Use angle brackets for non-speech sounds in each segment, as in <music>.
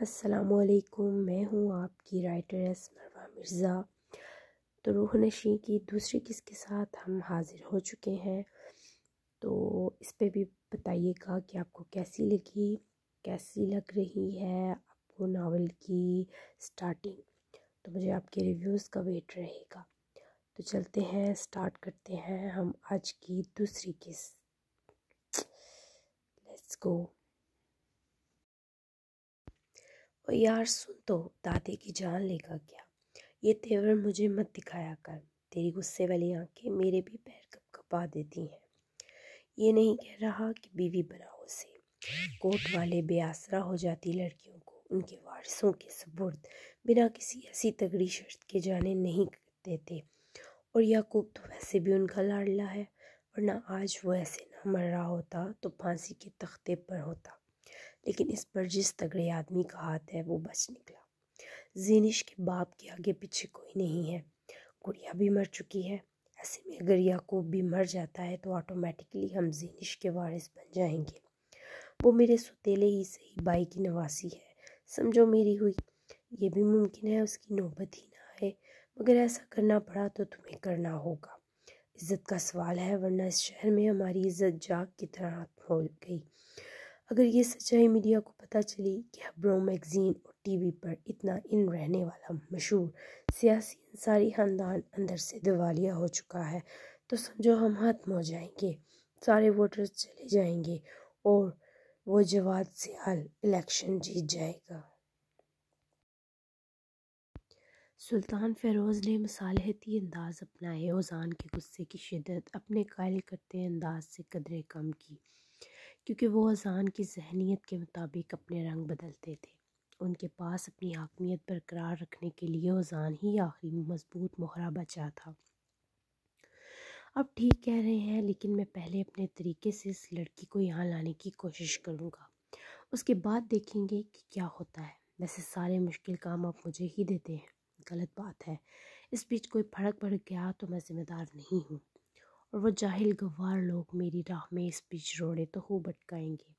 असलकुम मैं हूँ आपकी राइटर एस मरवा मिर्ज़ा तो रूह नशी की दूसरी किस्त के साथ हम हाज़िर हो चुके हैं तो इस पर भी बताइएगा कि आपको कैसी लगी कैसी लग रही है आपको नावल की स्टार्टिंग तो मुझे आपके रिव्यूज़ का वेट रहेगा तो चलते हैं स्टार्ट करते हैं हम आज की दूसरी किस्त लेट्स गो और यार सुन तो दादी की जान लेगा क्या ये तेवर मुझे मत दिखाया कर तेरी गुस्से वाली आंखें मेरे भी पैर कप कपा देती हैं ये नहीं कह रहा कि बीवी बनाओ से कोर्ट वाले बेआसरा हो जाती लड़कियों को उनके वारिसों के सबूत बिना किसी ऐसी तगड़ी शर्त के जाने नहीं देते और याकूब तो वैसे भी उनका लाडला है वरना आज वो ऐसे ना मर रहा होता तो फांसी के तख्ते पर होता लेकिन इस पर जिस तगड़े आदमी का हाथ है वो बच निकला जीनिश के बाप के आगे पीछे कोई नहीं है गुड़िया भी मर चुकी है ऐसे में अगर याकूब भी मर जाता है तो ऑटोमेटिकली हम जीनिश के वारिस बन जाएंगे वो मेरे सुतेले ही सही बाई की नवासी है समझो मेरी हुई ये भी मुमकिन है उसकी नौबत ही ना आए मगर ऐसा करना पड़ा तो तुम्हें करना होगा इज़्ज़त का सवाल है वरना इस शहर में हमारी इज़्ज़त जाग की तरह हो गई अगर ये सच्चाई मीडिया को पता चली कि हब्रो मैगज़ीन और टीवी पर इतना इन रहने वाला मशहूर सियासी इंसारी ख़ानदान अंदर से दिवालिया हो चुका है तो समझो हम हत्म हो जाएंगे सारे वोटर्स चले जाएंगे और वो से सियाल इलेक्शन जीत जाएगा सुल्तान फ़ेरोज़ ने मसालहती अंदाज़ अपनाए ओजान के गुस्से की शिदत अपने कायल करते अंदाज से कदरे कम की क्योंकि वो अजान की जहनीत के मुताबिक अपने रंग बदलते थे उनके पास अपनी हाकमियत बरकरार रखने के लिए अजान ही आखिरी मजबूत मोहरा बचा था अब ठीक कह रहे हैं लेकिन मैं पहले अपने तरीके से इस लड़की को यहाँ लाने की कोशिश करूँगा उसके बाद देखेंगे कि क्या होता है वैसे सारे मुश्किल काम आप मुझे ही देते हैं गलत बात है इस बीच कोई फड़क पड़ गया तो मैं जिम्मेदार नहीं हूँ और वह जाहिल गवार लोग मेरी राह में इस बीच रोड़े तो हो भटकाएंगे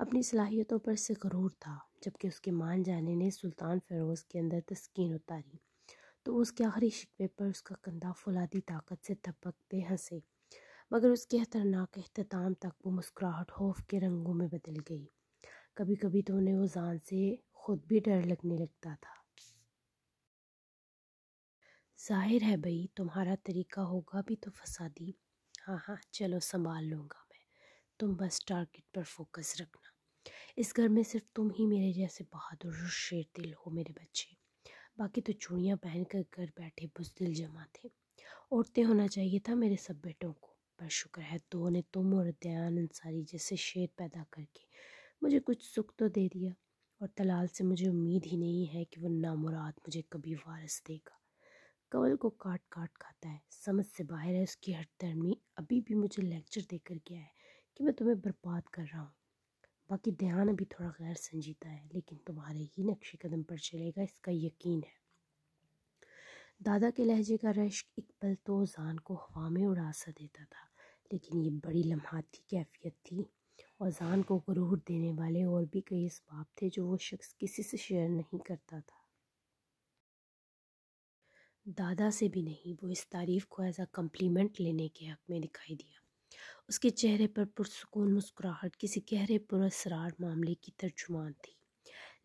अपनी सलाहियतों पर से गरूर था जबकि उसके मान जाने ने सुल्तान फरोज़ के अंदर तस्कीन उतारी तो उसके आखिरी शिकवे पर उसका कंधा फुलादी ताकत से धपकते हंसे मगर उसके खतरनाक अहतमाम तक वो मुस्कुराहट खौफ के रंगों में बदल गई कभी कभी तो उन्हें वो जान से खुद भी डर लगने लगता था जाहिर है भई तुम्हारा तरीका होगा भी तो फसादी हाँ हाँ चलो संभाल लूँगा मैं तुम बस टारगेट पर फोकस रखना इस घर में सिर्फ तुम ही मेरे जैसे बहादुर शेर दिल हो मेरे बच्चे बाकी तो चूड़ियाँ पहन कर घर बैठे बुजदिल जमा थे औरतें होना चाहिए था मेरे सब बेटों को पर शुक्र है दो तो ने तुम और दयान अंसारी जैसे शेर पैदा करके मुझे कुछ सुख तो दे दिया और तलाल से मुझे उम्मीद ही नहीं है कि वो नामुराद मुझे कभी वारस देगा कमल को काट काट खाता है समझ से बाहर है उसकी हटधर्मी अभी भी मुझे लेक्चर देकर गया है कि मैं तुम्हें बर्बाद कर रहा हूँ बाकी ध्यान अभी थोड़ा गैर संजीदा है लेकिन तुम्हारे ही नक्शे कदम पर चलेगा इसका यकीन है दादा के लहजे का रश्क एक पल तो जान को हवा में उड़ा सा देता था लेकिन ये बड़ी लम्हा की कैफियत थी और जान को गुरूर देने वाले और भी कई इसबाब थे जो वो शख्स किसी से शेयर नहीं करता था दादा से भी नहीं वो इस तारीफ़ को एज़ आ कम्प्लीमेंट लेने के हक़ में दिखाई दिया उसके चेहरे पर पुरसकून मुस्कुराहट किसी गहरे पुरसरार मामले की तर्जुमान थी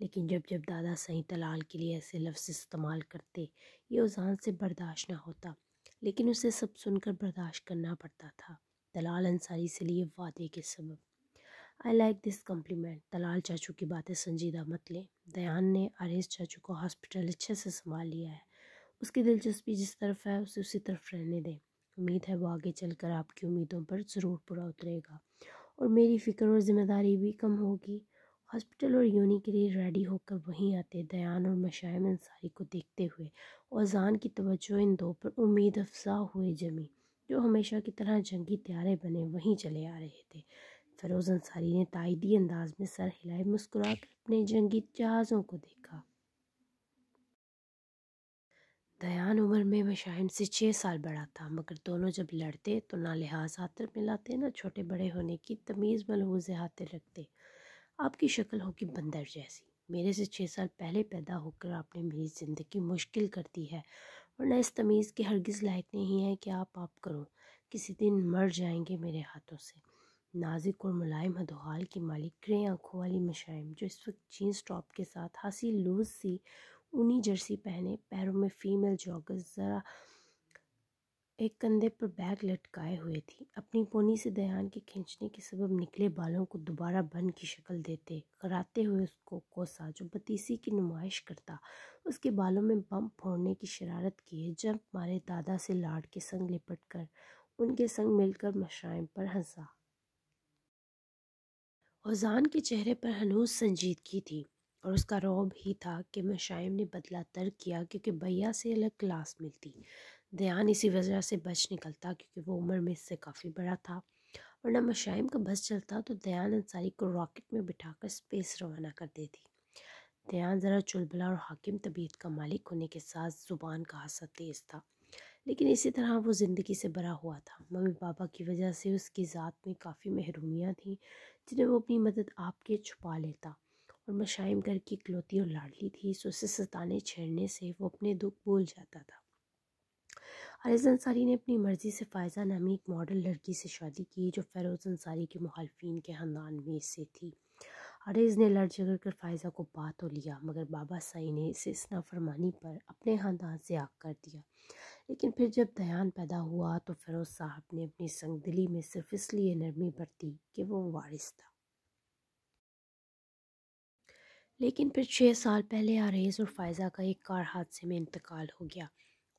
लेकिन जब जब दादा सही तलाल के लिए ऐसे लफ्ज़ इस्तेमाल करते ये उजान से बर्दाश्त ना होता लेकिन उसे सब सुनकर बर्दाश्त करना पड़ता था दलाल अंसारी से लिए वादे के सबब आई लाइक दिस कम्प्लीमेंट दलाल चाचू की बातें संजीदा मत लें दयान ने आरिस चाचू को हॉस्पिटल अच्छे से संभाल लिया है उसकी दिलचस्पी जिस तरफ है उसे उसी तरफ रहने दें उम्मीद है वो आगे चलकर आपकी उम्मीदों पर ज़रूर पूरा उतरेगा और मेरी फ़िक्र और ज़िम्मेदारी भी कम होगी हॉस्पिटल और यूनि के लिए रेडी होकर वहीं आते दयान और मशाइम अंसारी को देखते हुए औजान की तवज्जो इन दो पर उम्मीद अफजा हुए जमी जो हमेशा की तरह जंगी त्यारे बने वहीं चले आ रहे थे फरोज़ अंसारी ने तायदी अंदाज में सर हिलाए मुस्कुरा कर अपने जंगी जहाज़ों को देखा दयान उम्र में वह शाहिन से छः साल बड़ा था मगर दोनों जब लड़ते तो ना लिहाज हाथ मिलाते ना छोटे बड़े होने की तमीज़ मलबूज हाथ रखते आपकी शक्ल होगी बंदर जैसी मेरे से छः साल पहले पैदा होकर आपने मेरी ज़िंदगी मुश्किल कर दी है और न इस तमीज़ के हरगिज़ लायक नहीं है कि आप आप करो किसी दिन मर जाएंगे मेरे हाथों से नाजिक और मुलायम हदोहाल की मालिक ग्रे आँखों वाली मशाइम जो इस वक्त जीन्स टॉप के साथ हंसी लूज सी ऊनी जर्सी पहने पैरों में फीमेल जॉगर्स ज़रा एक कंधे पर बैग लटकाए हुए थी अपनी पोनी से दयान के खींचने के सबब निकले बालों को दोबारा बन की शक्ल देते कराते हुए उसको कोसा जो बतीसी की नुमाइश करता उसके बालों में बम फोड़ने की शरारत किए जब मारे दादा से लाड के संग लिपट कर उनके संग मिलकर मशाइम पर हंसा औजान के चेहरे पर हनूस संजीदगी थी और उसका रौब ही था कि मशाइम ने बदला तर्क किया क्योंकि भैया से अलग क्लास मिलती दयान इसी वजह से बच निकलता क्योंकि वो उम्र में इससे काफ़ी बड़ा था वरना मशाइम का बस चलता तो दयान अंसारी को रॉकेट में बिठाकर स्पेस रवाना कर देती दयान ज़रा चुलबुला और हाकिम तबीयत का मालिक होने के साथ ज़ुबान का हादसा तेज़ था लेकिन इसी तरह वो ज़िंदगी से भरा हुआ था मम्मी पापा की वजह से उसकी ज़ात में काफ़ी महरूमियाँ थीं जिन्हें वो अपनी मदद आपके छुपा लेता और मशाइम घर की इकलौती और लाडली थी सो उसे सताने छेड़ने से वो अपने दुख भूल जाता था अरज अंसारी ने अपनी मर्ज़ी से फ़ायज़ा नामी एक मॉडल लड़की से शादी की जो फेरोज अंसारी के मुखालफन के ख़ानदान में से थी अरेज ने लड़ झगड़ कर फ़ायज़ा को पा तो लिया मगर बाबा साई ने इसे इस नाफरमानी पर अपने ख़ानदान से आग कर दिया लेकिन फिर जब दयान पैदा हुआ तो फ़ेरोज़ साहब ने अपनी दिली में सिर्फ इसलिए नरमी बरती कि वो वारिस था लेकिन फिर छः साल पहले आरेज़ और फ़ायज़ा का एक कार हादसे में इंतकाल हो गया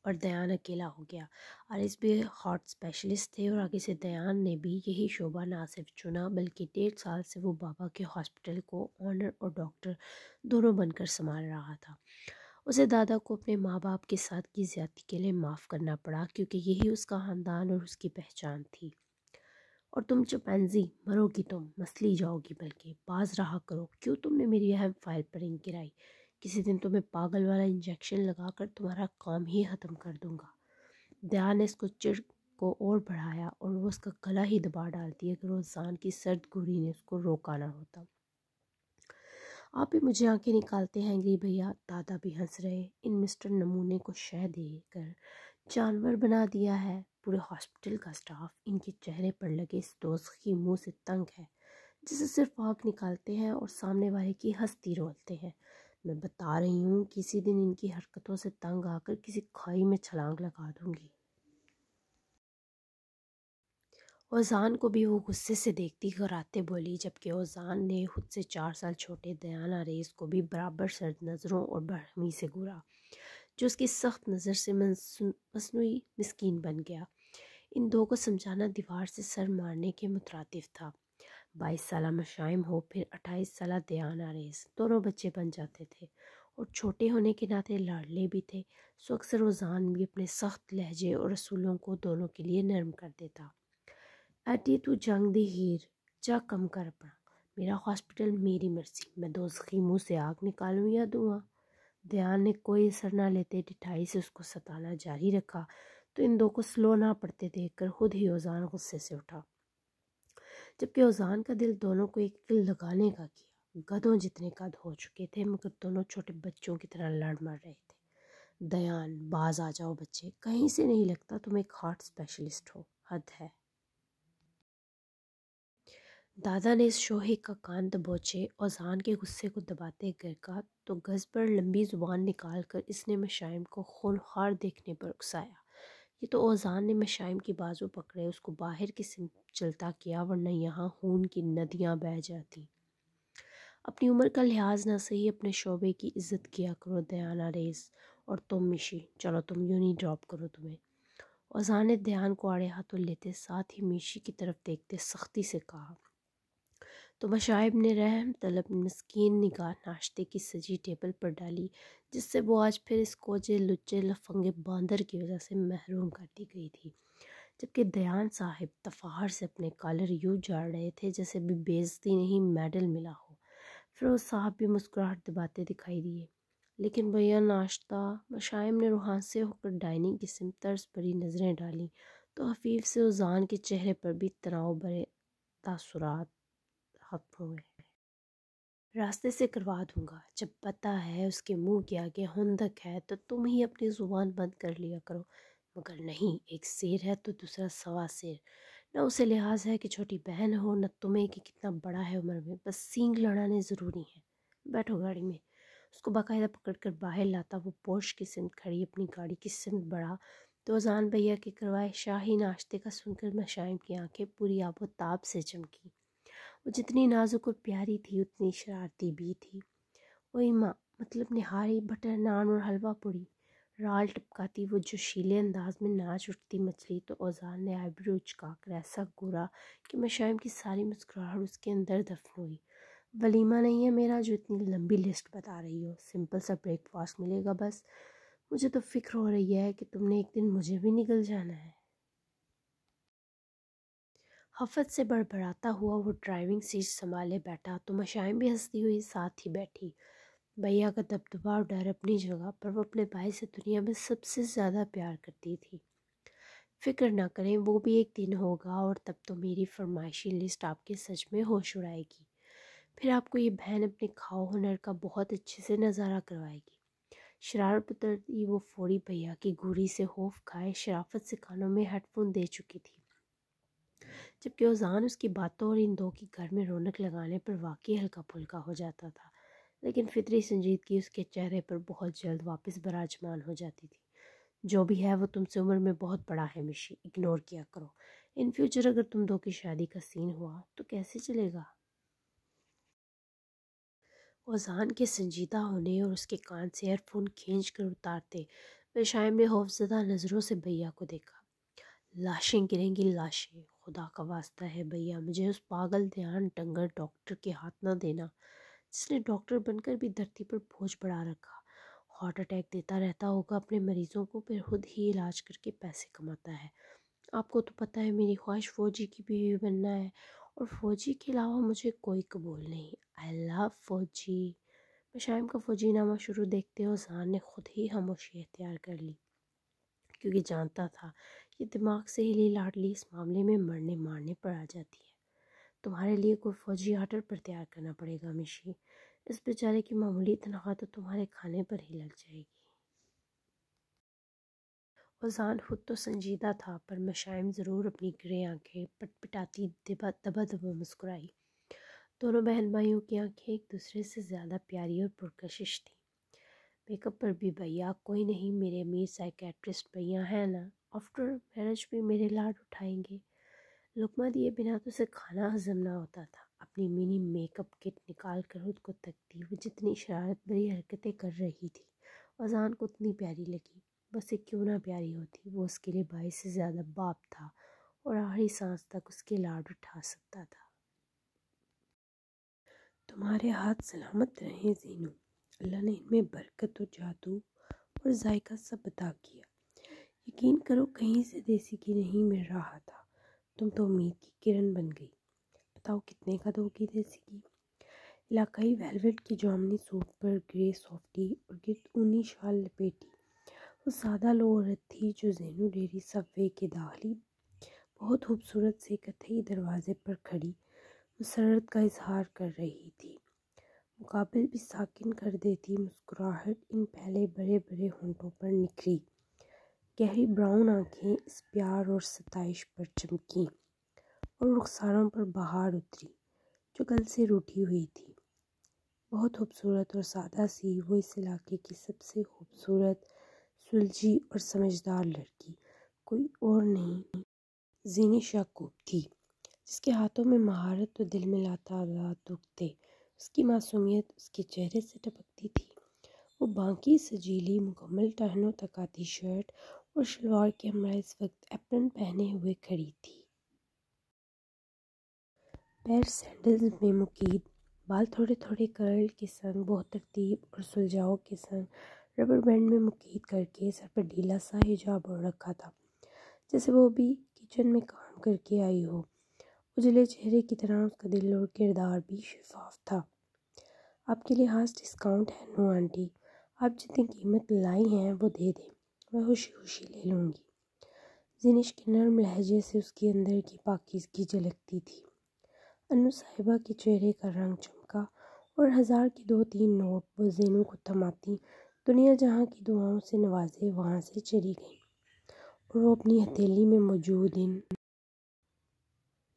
और दयान अकेला हो गया आरेज़ भी हार्ट स्पेशलिस्ट थे और आगे से दयान ने भी यही शोबा ना सिर्फ चुना बल्कि डेढ़ साल से वो बाबा के हॉस्पिटल को ऑनर और डॉक्टर दोनों बनकर संभाल रहा था उसे दादा को अपने माँ बाप के साथ की ज्यादा के लिए माफ़ करना पड़ा क्योंकि यही उसका ख़ानदान और उसकी पहचान थी और तुम चपैंजी मरोगी तुम मसली जाओगी बल्कि बाज रहा करो क्यों तुमने मेरी अहम फाइल पर रिंग गिराई किसी दिन तुम्हें तो पागल वाला इंजेक्शन लगाकर तुम्हारा काम ही ख़त्म कर दूंगा दया ने इसको चिड़ को और बढ़ाया और वो उसका गला ही दबा डालती है अगर वो जान की सर्द गोरी ने उसको रोका ना होता आप भी मुझे आंखें निकालते हैं गरी भैया दादा भी हंस रहे इन मिस्टर नमूने को शह दे कर जानवर बना दिया है पूरे हॉस्पिटल का स्टाफ इनके चेहरे पर लगे इस दोस्त की मुंह से तंग है जिसे सिर्फ आँख निकालते हैं और सामने वाले की हस्ती रोलते हैं मैं बता रही हूँ किसी दिन इनकी हरकतों से तंग आकर किसी खाई में छलांग लगा दूंगी ओजान को भी वो गुस्से से देखती कराते बोली जबकि ओजान ने खुद से चार साल छोटे दयाना रेस को भी बराबर सर्द नज़रों और बरहमी से घूरा जो उसकी सख्त नज़र से मसनू मस्किन बन गया इन दो को समझाना दीवार से सर मारने के मुतरद था बाईस साल मशाइम हो फिर अट्ठाईस साल दयाना रेस दोनों बच्चे बन जाते थे और छोटे होने के नाते लाडले भी थे सो अक्सर रोज़ान भी अपने सख्त लहजे और रसूलों को दोनों के लिए नरम कर देता अटी तू जंग दी हीर जा कम कर पड़ा मेरा हॉस्पिटल मेरी मर्जी मैं दो की मुँह से आग निकालूँ या दूँ दयान ने कोई असर ना लेते डिठाई से उसको सताना जारी रखा तो इन दो को स्लो ना पड़ते देखकर खुद ही ओजान गुस्से से उठा जबकि ओजान का दिल दोनों को एक दिल लगाने का किया गधों जितने कद हो चुके थे मगर दोनों छोटे बच्चों की तरह लड़ मर रहे थे दयान बाज आ जाओ बच्चे कहीं से नहीं लगता तुम एक हार्ट स्पेशलिस्ट हो हद है दादा ने इस शोहे का कान दबोचे और जान के गुस्से को दबाते कहा तो गज़ पर लंबी ज़ुबान निकाल कर इसने मशाइम को खूनखार देखने पर उकसाया ये तो ओजान ने मशाइम की बाजू पकड़े उसको बाहर की सिम चलता किया वरना यहाँ खून की नदियाँ बह जाती अपनी उम्र का लिहाज ना सही अपने शोबे की इज्जत किया करो दयाना रेस और तुम मिशी चलो तुम यूँ नहीं ड्रॉप करो तुम्हें ओजान ने दयान को आड़े हाथों लेते साथ ही मिशी की तरफ देखते सख्ती से कहा तो मशाइब ने रहम तलब मस्किन निगाह नाश्ते की सजी टेबल पर डाली जिससे वो आज फिर इस कोचे लुच्चे लफंगे बांदर की वजह से महरूम कर दी गई थी जबकि दयान साहिब तफाहर से अपने कॉलर यूँ जाड़ रहे थे जैसे भी बेजती नहीं मेडल मिला हो फिरोज साहब भी मुस्कुराहट दबाते दिखाई दिए लेकिन भैया नाश्ता मशाइम ने रूहान से होकर डाइनिंग की सिम तर्ज भरी नज़रें डाली तो हफीफ से उजान के चेहरे पर भी तनाव भरे तासरात खप हुए रास्ते से करवा दूंगा जब पता है उसके मुंह के आगे हंदक है तो तुम ही अपनी ज़ुबान बंद कर लिया करो मगर नहीं एक शेर है तो दूसरा सवा शेर न उसे लिहाज है कि छोटी बहन हो न तुम्हें कि कितना बड़ा है उम्र में बस सींग लड़ाने ज़रूरी है बैठो गाड़ी में उसको बाकायदा पकड़ कर बाहर लाता वो पोश की सिमत खड़ी अपनी गाड़ी की सिमत बढ़ा तो अजान भैया के करवाए शाही नाश्ते का सुनकर मशाइम की आंखें पूरी आबो ताब से चमकी वो जितनी नाजुक और प्यारी थी उतनी शरारती भी थी वही माँ मतलब निहारी बटर नान और हलवा पूड़ी राल टपकाती वो जोशीले अंदाज में नाच उठती मछली तो औजार ने आईब्रो उचकाकर ऐसा घूरा कि मशाइम की सारी मुस्कुराहट उसके अंदर दफन हुई वलीमा नहीं है मेरा जो इतनी लंबी लिस्ट बता रही हो सिंपल सा ब्रेकफास्ट मिलेगा बस मुझे तो फिक्र हो रही है कि तुमने एक दिन मुझे भी निकल जाना है हफत से बड़बड़ाता हुआ वो ड्राइविंग सीट संभाले बैठा तो मशाएँ भी हंसती हुई साथ ही बैठी भैया का दबदबा और डर अपनी जगह पर वो अपने भाई से दुनिया में सबसे ज़्यादा प्यार करती थी फिक्र ना करें वो भी एक दिन होगा और तब तो मेरी फरमाइशी लिस्ट आपके सच में होश उड़ाएगी फिर आपको ये बहन अपने खाओ हुनर का बहुत अच्छे से नज़ारा करवाएगी शरारत उतरती वो फौरी भैया की घूरी से होफ खाए शराफत से कानों में हेडफोन दे चुकी थी जबकि उजान उसकी बातों और इन दो की घर में रौनक लगाने पर वाकई हल्का फुल्का हो जाता था लेकिन फितरी संजीदगी उसके चेहरे पर बहुत जल्द वापस बराजमान हो जाती थी जो भी है वो तुमसे उम्र में बहुत बड़ा है मिशी इग्नोर किया करो इन फ्यूचर अगर तुम दो की शादी का सीन हुआ तो कैसे चलेगा ओजान के संजीदा होने और उसके कान से एयरफोन खींच कर उतारते बेशाइम ने खौफजदा नज़रों से भैया को देखा लाशें गिरेंगी लाशें खुदा का वास्ता है भैया मुझे उस पागल ध्यान टंगर डॉक्टर के हाथ ना देना जिसने डॉक्टर बनकर भी धरती पर बोझ बढ़ा रखा हार्ट अटैक देता रहता होगा अपने मरीज़ों को फिर खुद ही इलाज करके पैसे कमाता है आपको तो पता है मेरी ख्वाहिश फ़ौजी की बीवी बनना है और फ़ौजी के अलावा मुझे कोई कबूल नहीं आई लव फ़ौजी मशाइम का फ़ौजी नामा शुरू देखते हो जहान ने खुद ही खामोशी अख्तियार कर ली क्योंकि जानता था ये दिमाग से हिली लाडली इस मामले में मरने मारने पर आ जाती है तुम्हारे लिए कोई फौजी आर्डर पर तैयार करना पड़ेगा मिशी इस बेचारे की मामूली तनख्वाह तो तुम्हारे खाने पर ही लग जाएगी उजान खुद तो संजीदा था पर मशाइम ज़रूर अपनी ग्रे आंखें पटपटाती दबा दबा मुस्कुराई दोनों बहन भाइयों की आंखें एक दूसरे से ज़्यादा प्यारी और पुरकशिश थी मेकअप पर भी भैया कोई नहीं मेरे अमीर साइकेट्रिस्ट भैया हैं ना आफ्टर मैरिज भी मेरे लाड उठाएंगे लुकमा दिए बिना तो उसे खाना हजम ना होता था अपनी मिनी मेकअप किट निकाल कर खुद को तकती वो जितनी शरारत भरी हरकतें कर रही थी अजान को उतनी प्यारी लगी बस ये क्यों ना प्यारी होती वो उसके लिए भाई से ज़्यादा बाप था और आखिरी सांस तक उसके लाड उठा सकता था तुम्हारे हाथ सलामत रहे जीनू अल्लाह ने इनमें बरकत और जादू और जायका सब बता किया यकीन करो कहीं से देसी घी नहीं मिल रहा था तुम तो उम्मीद की किरण बन गई बताओ कितने का दोगी देसी घी इलाकाई वेलवेट की जामनी सूट पर ग्रे सॉफ्टी और गिरद ऊनी शाल लपेटी वो सादा लो औरत थी जो जैनू डेरी सबवे के दाखिली बहुत खूबसूरत से कथई दरवाजे पर खड़ी मुसरत का इजहार कर रही थी मुकाबल भी साकिन कर देती मुस्कुराहट इन पहले बड़े बड़े होंठों पर निखरी गहरी ब्राउन आंखें इस प्यार और सताइश पर चमकी और रुखसारों पर बाहर उतरी जो कल से रूठी हुई थी बहुत खूबसूरत और सादा सी वो इस इलाके की सबसे खूबसूरत सुलझी और समझदार लड़की कोई और नहीं जीनी शाकूब थी जिसके हाथों में महारत तो दिल में लाता दुख थे उसकी मासूमियत उसके चेहरे से टपकती थी वो बाकी सजीली मुकम्मल टहनों तक आती शर्ट और शलवार के हमरा इस वक्त एप्रन पहने हुए खड़ी थी पैर सैंडल्स में मुकीद बाल थोड़े थोड़े कर्ल के संग बहुत तरतीब और सुलझाओ के संग रबर बैंड में मुकीद करके सर पर ढीला सा हिजाब और रखा था जैसे वो भी किचन में काम करके आई हो उजले चेहरे की तरह उसका दिल और किरदार भी शफाफ था आपके लिए खास डिस्काउंट है नो आंटी आप जितनी कीमत लाई हैं वो दे दें मैं खुशी खुशी ले लूँगी जिनिश के नरम लहजे से उसके अंदर की पाकिजगी झलकती थी अनु साहिबा के चेहरे का रंग चमका और हज़ार के दो तीन नोट वो जेनू को थमाती दुनिया जहाँ की दुआओं से नवाजे वहाँ से चली गई और वो अपनी हथेली में मौजूद इन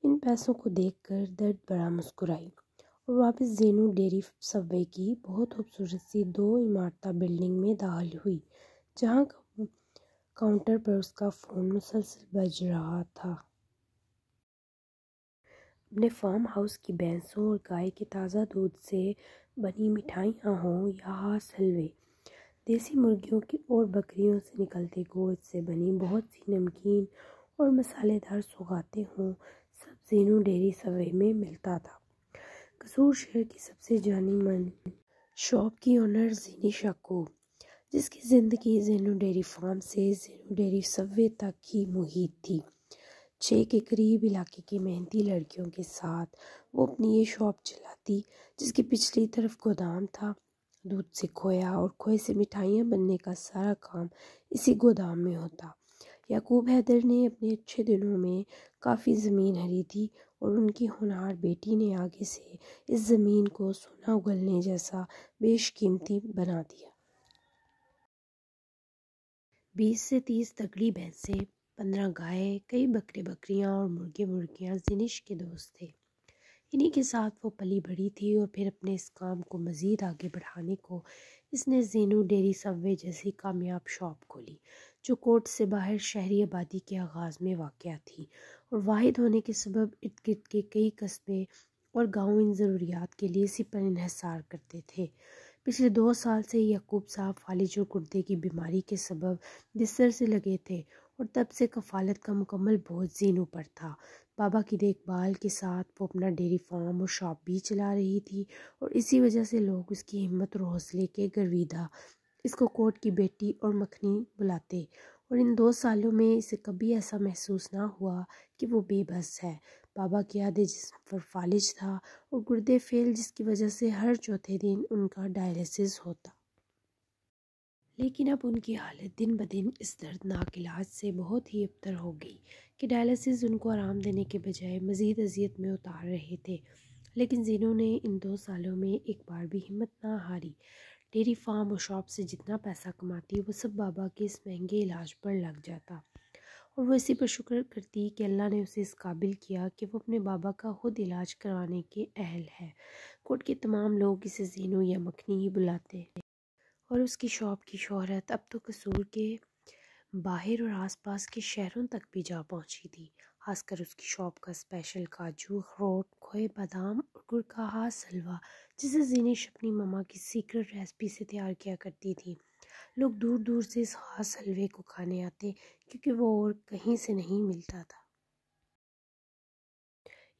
इन पैसों को देखकर दर्द बड़ा मुस्कुराई और वापस जेनू डेरी सब्वे की बहुत खूबसूरत सी दो इमारता बिल्डिंग में दाखिल हुई जहाँ का काउंटर पर उसका फ़ोन मुसलसल बज रहा था अपने फार्म हाउस की भैंसों और गाय के ताज़ा दूध से बनी मिठाइयाँ हों या हास हलवे देसी मुर्गियों की और बकरियों से निकलते गोश्त से बनी बहुत सी नमकीन और मसालेदार सौगातें हों सब जीनू डेरी सवे में मिलता था कसूर शहर की सबसे जानी मानी शॉप की ओनर जीनी शाकूब जिसकी ज़िंदगी जेनो डेयरी फार्म से जेनो डेरी सब्वे तक की मुहित थी छः के करीब इलाके की मेहनती लड़कियों के साथ वो अपनी ये शॉप चलाती जिसकी पिछली तरफ गोदाम था दूध से खोया और खोए से मिठाइयाँ बनने का सारा काम इसी गोदाम में होता याकूब हैदर ने अपने अच्छे दिनों में काफ़ी ज़मीन थी और उनकी होनहार बेटी ने आगे से इस ज़मीन को सोना उगलने जैसा बेशकीमती बना दिया बीस से तीस तगड़ी भैंसें पंद्रह गाय कई बकरे बकरियां और मुर्गे मुर्गियां जिनिश के दोस्त थे इन्हीं के साथ वो पली बड़ी थी और फिर अपने इस काम को मज़ीद आगे बढ़ाने को इसने जीनू डेरी सबवे जैसी कामयाब शॉप खोली जो कोर्ट से बाहर शहरी आबादी के आगाज़ में वाक़ थी और वाहिद होने के सबब इर्द गिर्द के कई कस्बे और गाँव इन ज़रूरियात के लिए इसी पर इहसार करते थे पिछले दो साल से यकूब साहब फालिज और गुर्दे की बीमारी के सबब बिस्तर से लगे थे और तब से कफालत का मुकम्मल बहुत जीन ऊपर था बाबा की देखभाल के साथ वो अपना डेयरी फार्म और शॉप भी चला रही थी और इसी वजह से लोग उसकी हिम्मत और हौसले के गर्विदा इसको कोर्ट की बेटी और मखनी बुलाते और इन दो सालों में इसे कभी ऐसा महसूस ना हुआ कि वो बेबस है बाबा की आदि जिस पर फालिज था और गुर्दे फेल जिसकी वजह से हर चौथे दिन उनका डायलिसिस होता लेकिन अब उनकी हालत दिन ब दिन इस दर्दनाक इलाज से बहुत ही अबतर हो गई कि डायलिसिस उनको आराम देने के बजाय मज़ीद अजियत में उतार रहे थे लेकिन जिन्हों ने इन दो सालों में एक बार भी हिम्मत ना हारी डेरी फार्म और शॉप से जितना पैसा कमाती वो सब बाबा के इस महंगे इलाज पर लग जाता और वो इसी पर शुक्र करती कि अल्लाह ने उसे इस काबिल किया कि वो अपने बाबा का ख़ुद इलाज करवाने के अहल है कोर्ट के तमाम लोग इसे जीनू या मखनी ही बुलाते हैं और उसकी शॉप की शहरत अब तो कसूर के बाहर और आसपास के शहरों तक भी जा पहुंची थी खासकर उसकी शॉप का स्पेशल काजू अखरोट खोए बादाम और गुड़ का हाथ हलवा जिसे जीनिश अपनी ममा की सीक्रेट रेसिपी से तैयार किया करती थी लोग दूर दूर से इस खास हलवे को खाने आते क्योंकि वो और कहीं से नहीं मिलता था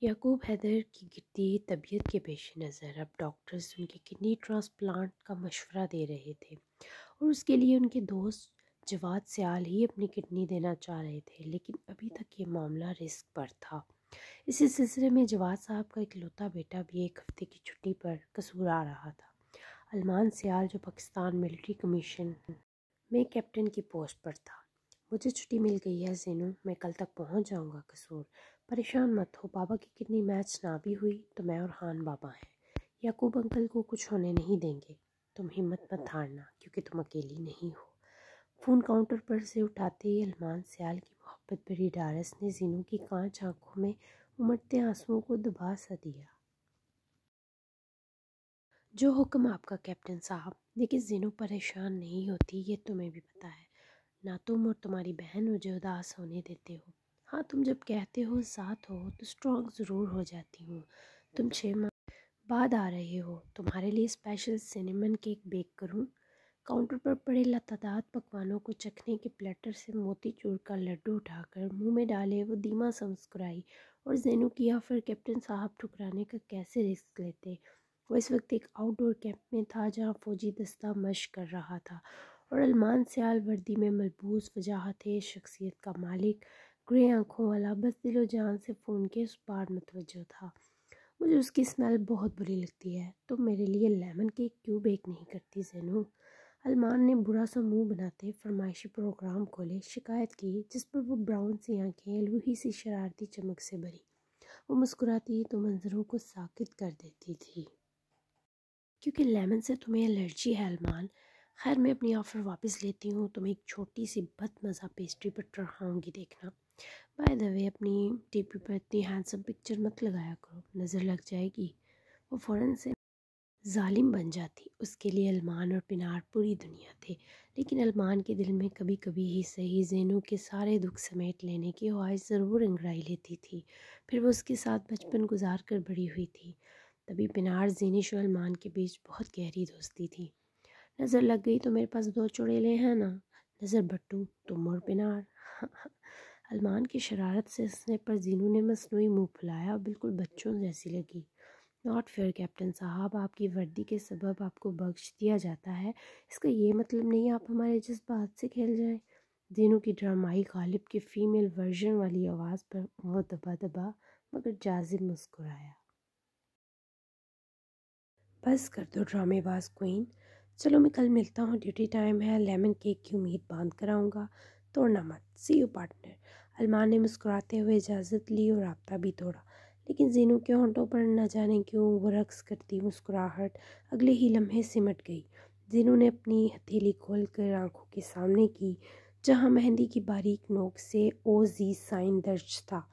याकूब हैदर की गिरती तबीयत के पेश नज़र अब डॉक्टर्स उनके किडनी ट्रांसप्लांट का मशवरा दे रहे थे और उसके लिए उनके दोस्त जवाद सयाल ही अपनी किडनी देना चाह रहे थे लेकिन अभी तक ये मामला रिस्क पर था इसी सिलसिले में जवाद साहब का इकलौता बेटा भी एक हफ्ते की छुट्टी पर कसूर आ रहा था अलमान सियाल जो पाकिस्तान मिलिट्री कमीशन में कैप्टन की पोस्ट पर था मुझे छुट्टी मिल गई है जीनू मैं कल तक पहुंच जाऊंगा कसूर परेशान मत हो बाबा की किडनी मैच ना भी हुई तो मैं और हान बाबा हैं याकूब अंकल को कुछ होने नहीं देंगे तुम हिम्मत मत हारना क्योंकि तुम अकेली नहीं हो फ़ोन काउंटर पर से उठाते ही अलमान सयाल की मोहब्बत भरी डारस ने जीनू की कांच आंखों में उमड़ते आंसुओं को दबा सा दिया जो हुक्म आपका कैप्टन साहब लेकिन जिनू परेशान नहीं होती ये तुम्हें भी पता है ना तुम और तुम्हारी बहन मुझे उदास होने देते हो हाँ तुम जब कहते हो साथ हो तो स्ट्रॉन्ग ज़रूर हो जाती हूँ तुम छः माह बाद आ रहे हो तुम्हारे लिए स्पेशल सिनेमन केक बेक करूँ काउंटर पर पड़े लतादात पकवानों को चखने के प्लेटर से मोती चूर का लड्डू उठाकर मुंह में डाले वो दीमा से मुस्कुराई और जेनू की या फिर कैप्टन साहब ठुकराने का कैसे रिस्क लेते वो इस वक्त एक आउटडोर कैंप में था जहाँ फौजी दस्ता मश कर रहा था और अलमान सयाल वर्दी में मलबूस वजाहत शख्सियत का मालिक ग्रे आँखों वाला बस दिलो जान से फ़ोन के उस पार मतवजो था मुझे उसकी स्मेल बहुत बुरी लगती है तो मेरे लिए लेमन केक क्यों बेक नहीं करती जैनू अलमान ने बुरा सा मुंह बनाते फरमाइशी प्रोग्राम खोले शिकायत की जिस पर वो ब्राउन सी आंखें लूही सी शरारती चमक से भरी वो मुस्कुराती तो मंजरों को साकित कर देती थी क्योंकि लेमन से तुम्हें एलर्जी है अलमान खैर मैं अपनी ऑफ़र वापस लेती हूँ तुम्हें एक छोटी सी बद मज़ा पेस्ट्री पर चढ़ाऊँगी देखना बाय द वे अपनी टीपी पर इतनी हैंडसम पिक्चर मत लगाया करो नज़र लग जाएगी वो फ़ौर से ालिम बन जाती उसके लिए अलमान और पिनार पूरी दुनिया थे लेकिन अलमान के दिल में कभी कभी ही सही जेनू के सारे दुख समेट लेने की ख्वाहिश ज़रूर अंगड़ाई लेती थी फिर वो उसके साथ बचपन गुजार कर बड़ी हुई थी तभी पिनार जीनिश और अलमान के बीच बहुत गहरी दोस्ती थी नज़र लग गई तो मेरे पास दो चुड़ेले हैं ना नज़र बट्टू तुम तो और पिनार <laughs> अलमान की शरारत से हंसने पर जीनू ने मसनू मुँह फुलाया और बिल्कुल बच्चों जैसी लगी नॉट फेयर कैप्टन साहब आपकी वर्दी के सबब आपको बख्श दिया जाता है इसका ये मतलब नहीं आप हमारे जज्बात से खेल जाएं जीनू की ड्रामाई गालिब के फीमेल वर्जन वाली आवाज़ पर वो दबा दबा मगर जाजिब मुस्कुराया बस कर दो ड्रामेबाज क्वीन चलो मैं कल मिलता हूँ ड्यूटी टाइम है लेमन केक की उम्मीद बांध कर आऊँगा तोड़ना मत सी यू पार्टनर अलमान ने मुस्कुराते हुए इजाज़त ली और रबता भी तोड़ा लेकिन जीनू के होंठों पर न जाने क्यों वो रक्स करती मुस्कुराहट अगले ही लम्हे सिमट गई जीनू ने अपनी हथेली खोल कर आँखों के सामने की जहाँ मेहंदी की बारीक नोक से ओ जी साइन दर्ज था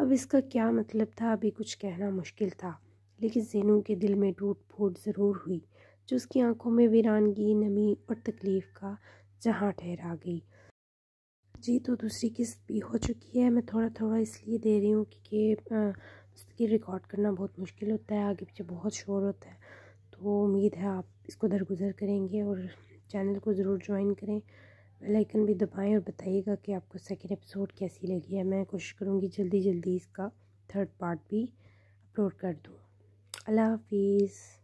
अब इसका क्या मतलब था अभी कुछ कहना मुश्किल था लेकिन जेनू के दिल में टूट फूट ज़रूर हुई जो उसकी आंखों में वीरानगी नमी और तकलीफ़ का जहाँ ठहरा गई जी तो दूसरी किस्त भी हो चुकी है मैं थोड़ा थोड़ा इसलिए दे रही हूँ क्योंकि इसकी रिकॉर्ड करना बहुत मुश्किल होता है आगे पीछे बहुत शोर होता है तो उम्मीद है आप इसको दरगुजर करेंगे और चैनल को ज़रूर ज्वाइन करें बेल भी दबाएं और बताइएगा कि आपको सेकेंड एपिसोड कैसी लगी है मैं कोशिश करूँगी जल्दी जल्दी इसका थर्ड पार्ट भी अपलोड कर दूँ love Hafiz.